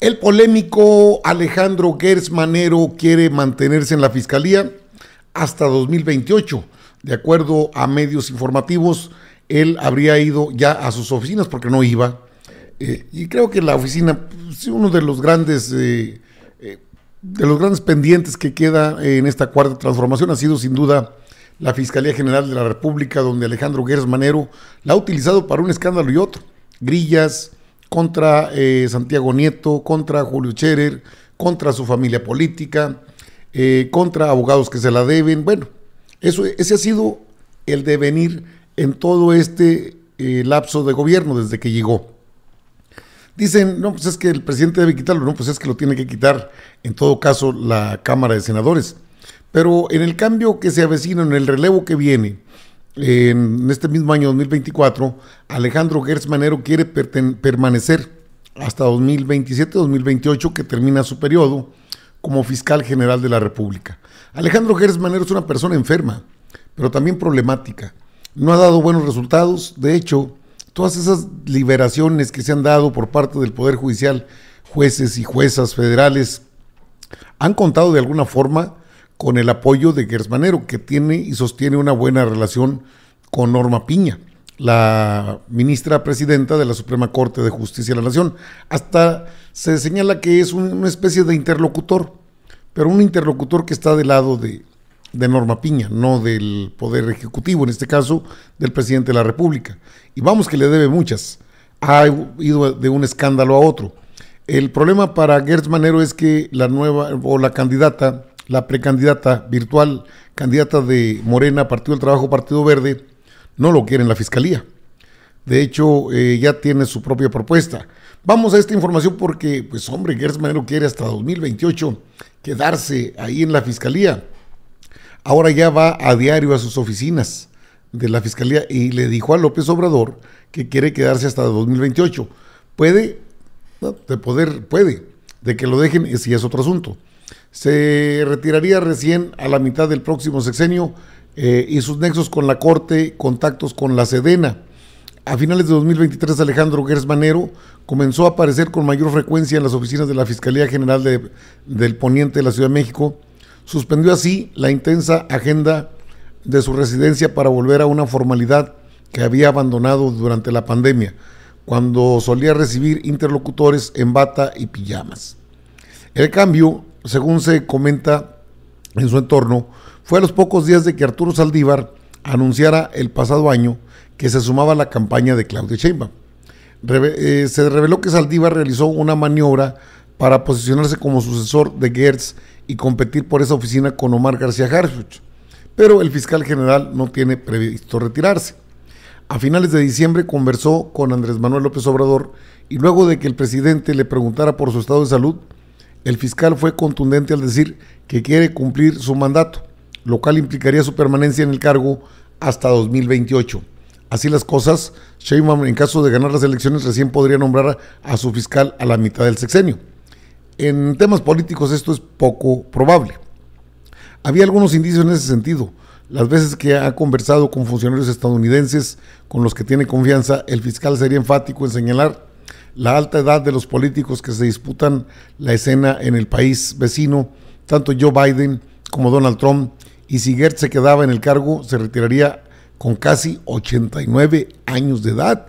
El polémico Alejandro Gers Manero quiere mantenerse en la fiscalía hasta 2028. De acuerdo a medios informativos, él habría ido ya a sus oficinas porque no iba. Eh, y creo que la oficina es pues, uno de los grandes eh, eh, de los grandes pendientes que queda en esta cuarta transformación ha sido sin duda la Fiscalía General de la República, donde Alejandro Gers Manero la ha utilizado para un escándalo y otro. Grillas, contra eh, Santiago Nieto, contra Julio Scherer, contra su familia política, eh, contra abogados que se la deben. Bueno, eso, ese ha sido el devenir en todo este eh, lapso de gobierno desde que llegó. Dicen, no, pues es que el presidente debe quitarlo, no, pues es que lo tiene que quitar en todo caso la Cámara de Senadores. Pero en el cambio que se avecina, en el relevo que viene, en este mismo año 2024, Alejandro Gertz Manero quiere permanecer hasta 2027-2028, que termina su periodo como fiscal general de la República. Alejandro Gertz es una persona enferma, pero también problemática. No ha dado buenos resultados. De hecho, todas esas liberaciones que se han dado por parte del Poder Judicial, jueces y juezas federales, han contado de alguna forma con el apoyo de Gersmanero, que tiene y sostiene una buena relación con Norma Piña, la ministra presidenta de la Suprema Corte de Justicia de la Nación. Hasta se señala que es una especie de interlocutor, pero un interlocutor que está del lado de, Norma Piña, no del Poder Ejecutivo, en este caso del presidente de la República. Y vamos que le debe muchas. Ha ido de un escándalo a otro. El problema para Gertz Manero es que la nueva o la candidata la precandidata virtual, candidata de Morena, Partido del Trabajo, Partido Verde, no lo quiere en la Fiscalía. De hecho, eh, ya tiene su propia propuesta. Vamos a esta información porque, pues hombre, Gertz Manero quiere hasta 2028 quedarse ahí en la Fiscalía. Ahora ya va a diario a sus oficinas de la Fiscalía y le dijo a López Obrador que quiere quedarse hasta 2028. Puede, de poder, puede, de que lo dejen, si es otro asunto se retiraría recién a la mitad del próximo sexenio eh, y sus nexos con la Corte, contactos con la Sedena. A finales de 2023, Alejandro Gersmanero comenzó a aparecer con mayor frecuencia en las oficinas de la Fiscalía General de, del Poniente de la Ciudad de México. Suspendió así la intensa agenda de su residencia para volver a una formalidad que había abandonado durante la pandemia, cuando solía recibir interlocutores en bata y pijamas. El cambio según se comenta en su entorno, fue a los pocos días de que Arturo Saldívar anunciara el pasado año que se sumaba a la campaña de Claudia Sheinbaum. Eh, se reveló que Saldívar realizó una maniobra para posicionarse como sucesor de Gertz y competir por esa oficina con Omar García Harfuch, pero el fiscal general no tiene previsto retirarse. A finales de diciembre conversó con Andrés Manuel López Obrador y luego de que el presidente le preguntara por su estado de salud, el fiscal fue contundente al decir que quiere cumplir su mandato, lo cual implicaría su permanencia en el cargo hasta 2028. Así las cosas, Sheinbaum en caso de ganar las elecciones recién podría nombrar a su fiscal a la mitad del sexenio. En temas políticos esto es poco probable. Había algunos indicios en ese sentido. Las veces que ha conversado con funcionarios estadounidenses con los que tiene confianza, el fiscal sería enfático en señalar la alta edad de los políticos que se disputan la escena en el país vecino, tanto Joe Biden como Donald Trump, y si Gertz se quedaba en el cargo, se retiraría con casi 89 años de edad.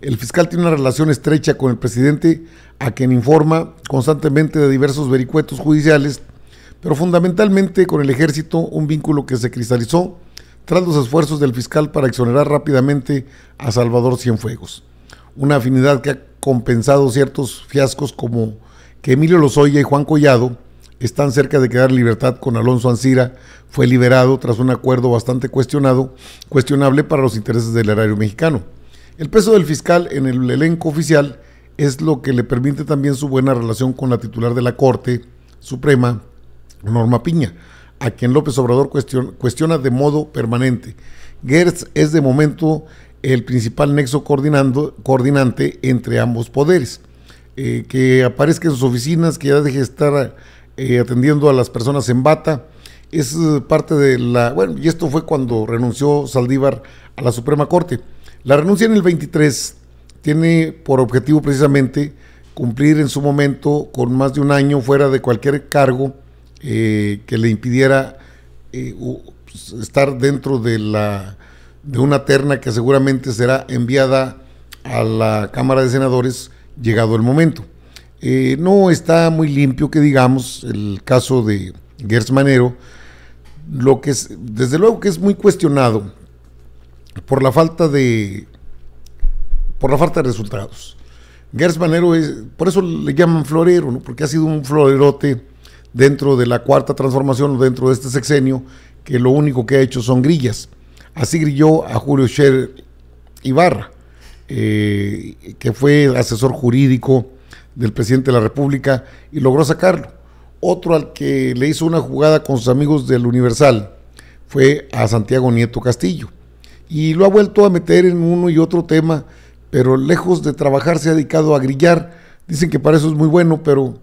El fiscal tiene una relación estrecha con el presidente, a quien informa constantemente de diversos vericuetos judiciales, pero fundamentalmente con el ejército, un vínculo que se cristalizó tras los esfuerzos del fiscal para exonerar rápidamente a Salvador Cienfuegos una afinidad que ha compensado ciertos fiascos como que Emilio Lozoya y Juan Collado están cerca de quedar en libertad con Alonso Ancira, fue liberado tras un acuerdo bastante cuestionado, cuestionable para los intereses del erario mexicano. El peso del fiscal en el elenco oficial es lo que le permite también su buena relación con la titular de la Corte Suprema, Norma Piña, a quien López Obrador cuestiona, cuestiona de modo permanente. Gertz es de momento el principal nexo coordinando, coordinante entre ambos poderes. Eh, que aparezca en sus oficinas, que ya deje de estar eh, atendiendo a las personas en bata. Es eh, parte de la... Bueno, y esto fue cuando renunció Saldívar a la Suprema Corte. La renuncia en el 23 tiene por objetivo precisamente cumplir en su momento con más de un año fuera de cualquier cargo que le impidiera pues, estar dentro de la de una terna que seguramente será enviada a la Cámara de Senadores llegado el momento. Eh, no está muy limpio que digamos el caso de Gertz Manero, lo que es, desde luego que es muy cuestionado por la falta de por la falta de resultados. Gersmanero Manero es, por eso le llaman florero, porque ha sido un florerote dentro de la cuarta transformación, dentro de este sexenio, que lo único que ha hecho son grillas. Así grilló a Julio Sher Ibarra, eh, que fue asesor jurídico del presidente de la República y logró sacarlo. Otro al que le hizo una jugada con sus amigos del Universal fue a Santiago Nieto Castillo. Y lo ha vuelto a meter en uno y otro tema, pero lejos de trabajar se ha dedicado a grillar. Dicen que para eso es muy bueno, pero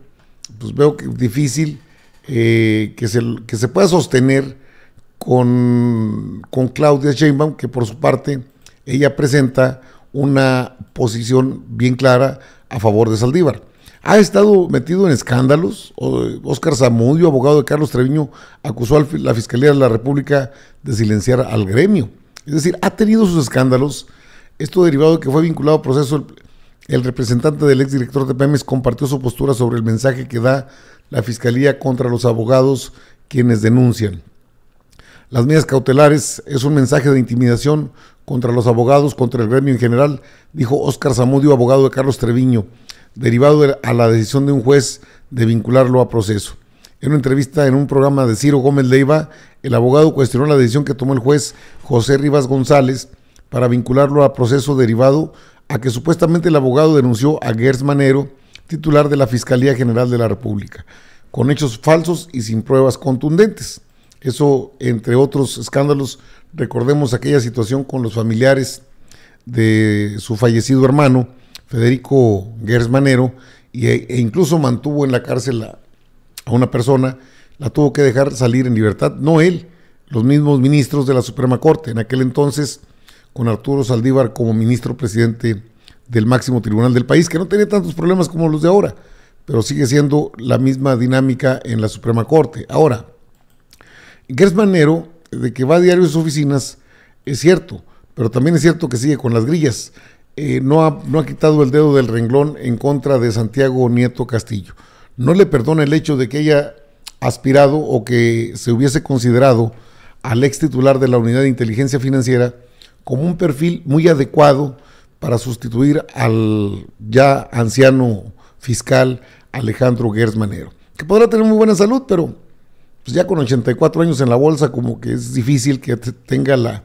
pues veo que es difícil eh, que se pueda sostener con, Claudia Sheinbaum, que por su parte ella presenta una posición bien clara a favor de Saldívar. Ha estado metido en escándalos. Óscar Zamudio, abogado de Carlos Treviño, acusó a la Fiscalía de la República de silenciar al gremio. Es decir, ha tenido sus escándalos. Esto derivado de que fue vinculado a proceso el, representante del exdirector de Pemex compartió su postura sobre el mensaje que da la Fiscalía contra los abogados quienes denuncian. Las medidas cautelares es un mensaje de intimidación contra los abogados, contra el gremio en general, dijo Óscar Zamudio, abogado de Carlos Treviño, derivado a la decisión de un juez de vincularlo a proceso. En una entrevista en un programa de Ciro Gómez Leiva, el abogado cuestionó la decisión que tomó el juez José Rivas González para vincularlo a proceso derivado a que supuestamente el abogado denunció a Gers Manero, titular de la Fiscalía General de la República, con hechos falsos y sin pruebas contundentes. Eso, entre otros escándalos, recordemos aquella situación con los familiares de su fallecido hermano, Federico Gersmanero, y, e, e incluso mantuvo en la cárcel a, a, una persona, la tuvo que dejar salir en libertad, no él, los mismos ministros de la Suprema Corte, en aquel entonces con Arturo Saldívar como ministro presidente del máximo tribunal del país, que no tenía tantos problemas como los de ahora, pero sigue siendo la misma dinámica en la Suprema Corte. Ahora, Gers Manero, de que va a diario a sus oficinas, es cierto, pero también es cierto que sigue con las grillas. Eh, no, ha, no ha quitado el dedo del renglón en contra de Santiago Nieto Castillo. No le perdona el hecho de que haya aspirado o que se hubiese considerado al ex titular de la Unidad de Inteligencia Financiera como un perfil muy adecuado para sustituir al ya anciano fiscal Alejandro Gersmanero, que podrá tener muy buena salud, pero pues ya con 84 años en la bolsa, como que es difícil que tenga la,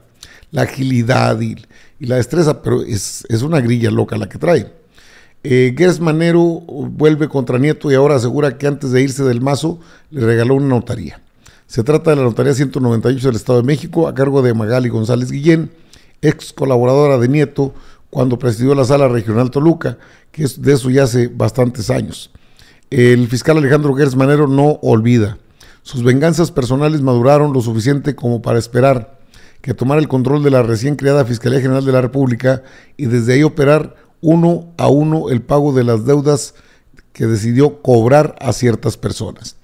agilidad y, la destreza, pero es, una grilla loca la que trae. Eh, Gers Manero vuelve contra Nieto y ahora asegura que antes de irse del mazo le regaló una notaría. Se trata de la notaría 198 del Estado de México a cargo de Magali González Guillén, ex colaboradora de Nieto cuando presidió la sala regional Toluca, que es de eso ya hace bastantes años. El fiscal Alejandro Gers Manero no olvida sus venganzas personales maduraron lo suficiente como para esperar que tomara el control de la recién creada Fiscalía General de la República y desde ahí operar uno a uno el pago de las deudas que decidió cobrar a ciertas personas.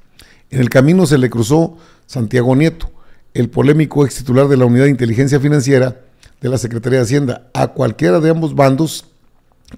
En el camino se le cruzó Santiago Nieto, el polémico ex titular de la Unidad de Inteligencia Financiera de la Secretaría de Hacienda. A cualquiera de ambos bandos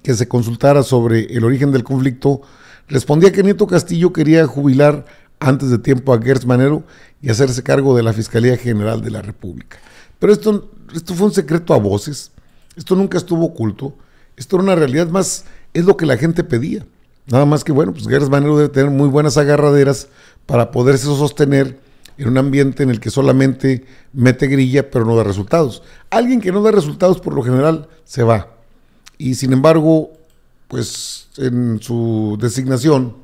que se consultara sobre el origen del conflicto, respondía que Nieto Castillo quería jubilar antes de tiempo a Gertz Manero y hacerse cargo de la Fiscalía General de la República. Pero esto, esto fue un secreto a voces, esto nunca estuvo oculto, esto era una realidad más, es lo que la gente pedía. Nada más que, bueno, pues Gertz Manero debe tener muy buenas agarraderas para poderse sostener en un ambiente en el que solamente mete grilla pero no da resultados. Alguien que no da resultados por lo general se va. Y sin embargo, pues en su designación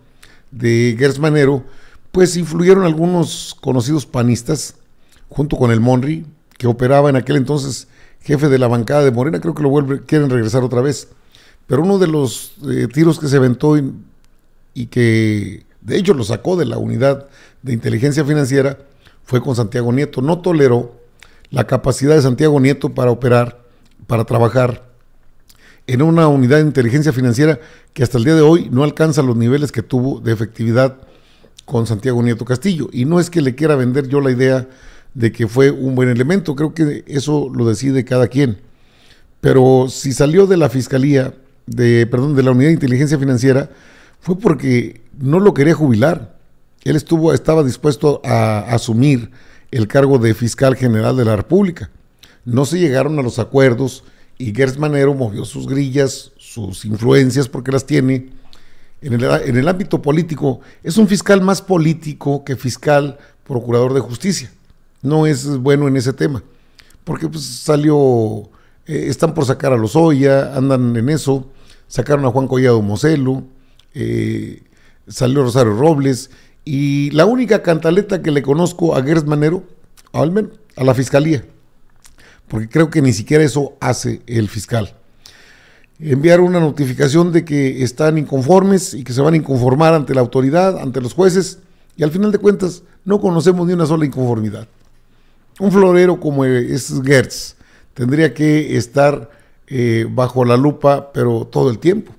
de Gertz pues influyeron algunos conocidos panistas, junto con el Monri, que operaba en aquel entonces jefe de la bancada de Morena, creo que lo vuelve, quieren regresar otra vez. Pero uno de los eh, tiros que se aventó y, que de hecho lo sacó de la unidad de inteligencia financiera fue con Santiago Nieto. No toleró la capacidad de Santiago Nieto para operar, para trabajar en una unidad de inteligencia financiera que hasta el día de hoy no alcanza los niveles que tuvo de efectividad con Santiago Nieto Castillo. Y no es que le quiera vender yo la idea de que fue un buen elemento, creo que eso lo decide cada quien. Pero si salió de la Fiscalía, de, perdón, de la Unidad de Inteligencia Financiera, fue porque no lo quería jubilar. Él estuvo, estaba dispuesto a asumir el cargo de fiscal general de la República. No se llegaron a los acuerdos y Gers Manero movió sus grillas, sus influencias, porque las tiene, en el, ámbito político, es un fiscal más político que fiscal procurador de justicia. No es bueno en ese tema, porque pues salió, eh, están por sacar a los oya, andan en eso, sacaron a Juan Collado Moselo, eh, salió Rosario Robles, y la única cantaleta que le conozco a Gers Manero, al menos a la fiscalía, porque creo que ni siquiera eso hace el fiscal enviar una notificación de que están inconformes y que se van a inconformar ante la autoridad, ante los jueces, y al final de cuentas no conocemos ni una sola inconformidad. Un florero como es Gertz tendría que estar eh, bajo la lupa, pero todo el tiempo,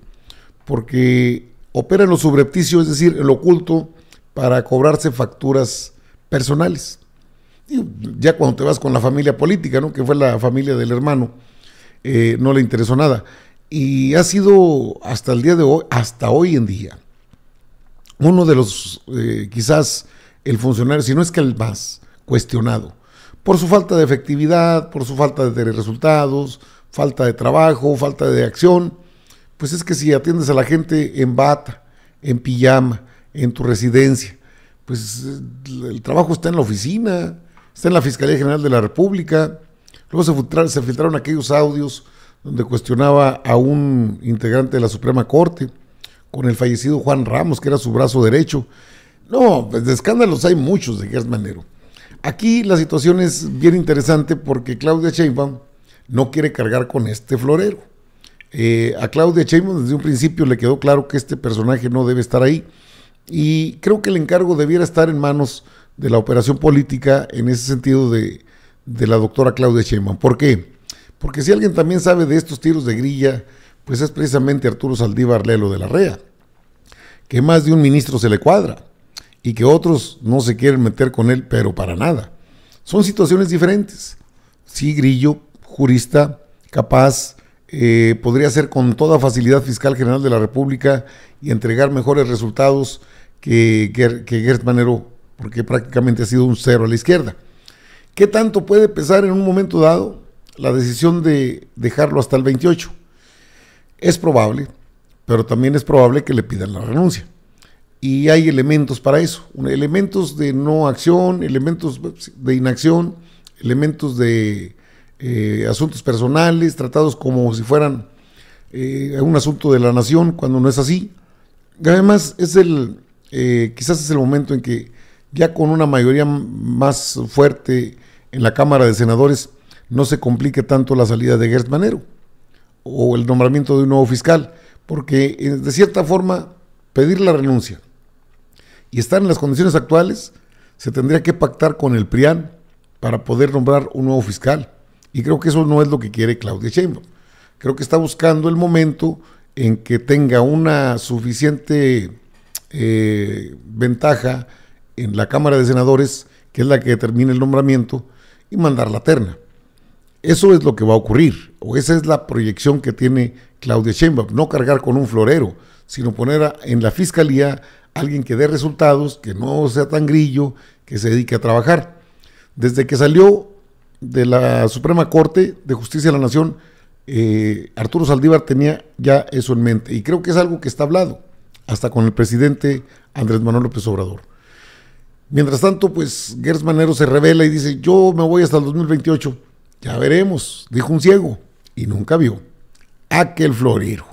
porque opera en lo subrepticio, es decir, en lo oculto, para cobrarse facturas personales. ya cuando te vas con la familia política, ¿no? que fue la familia del hermano, eh, no le interesó nada y ha sido hasta el día de hoy, hasta hoy en día, uno de los, eh, quizás el funcionario, si no es que el más cuestionado, por su falta de efectividad, por su falta de resultados, falta de trabajo, falta de acción, pues es que si atiendes a la gente en bata, en pijama, en tu residencia, pues eh, el trabajo está en la oficina, está en la Fiscalía General de la República, luego se filtraron aquellos audios donde cuestionaba a un integrante de la Suprema Corte con el fallecido Juan Ramos, que era su brazo derecho. No, pues de escándalos hay muchos de Gertz Aquí la situación es bien interesante porque Claudia Sheinbaum no quiere cargar con este florero. Eh, a Claudia Sheinbaum desde un principio le quedó claro que este personaje no debe estar ahí y creo que el encargo debiera estar en manos de la operación política en ese sentido de, la doctora Claudia Sheinbaum. ¿Por qué? Porque si alguien también sabe de estos tiros de grilla, pues es precisamente Arturo Saldívar Lelo de la REA, que más de un ministro se le cuadra y que otros no se quieren meter con él, pero para nada. Son situaciones diferentes. Sí, Grillo, jurista, capaz, eh, podría ser con toda facilidad fiscal general de la República y entregar mejores resultados que, que, que Manero, porque prácticamente ha sido un cero a la izquierda. ¿Qué tanto puede pesar en un momento dado? la decisión de dejarlo hasta el 28. Es probable, pero también es probable que le pidan la renuncia. Y hay elementos para eso, elementos de no acción, elementos de inacción, elementos de eh, asuntos personales tratados como si fueran eh, un asunto de la nación cuando no es así. Además, es el, eh, quizás es el momento en que ya con una mayoría más fuerte en la Cámara de Senadores, no se complique tanto la salida de Gertz Manero o el nombramiento de un nuevo fiscal, porque eh, de cierta forma pedir la renuncia y estar en las condiciones actuales, se tendría que pactar con el PRIAN para poder nombrar un nuevo fiscal. Y creo que eso no es lo que quiere Claudia Sheinbaum. Creo que está buscando el momento en que tenga una suficiente eh, ventaja en la Cámara de Senadores, que es la que determina el nombramiento, y mandar la terna. Eso es lo que va a ocurrir, o esa es la proyección que tiene Claudia Sheinbaum, no cargar con un florero, sino poner en la fiscalía alguien que dé resultados, que no sea tan grillo, que se dedique a trabajar. Desde que salió de la Suprema Corte de Justicia de la Nación, eh, Arturo Saldívar tenía ya eso en mente, y creo que es algo que está hablado, hasta con el presidente Andrés Manuel López Obrador. Mientras tanto, pues Gers Manero se revela y dice, yo me voy hasta el 2028 ya veremos, dijo un ciego, y nunca vio aquel florero.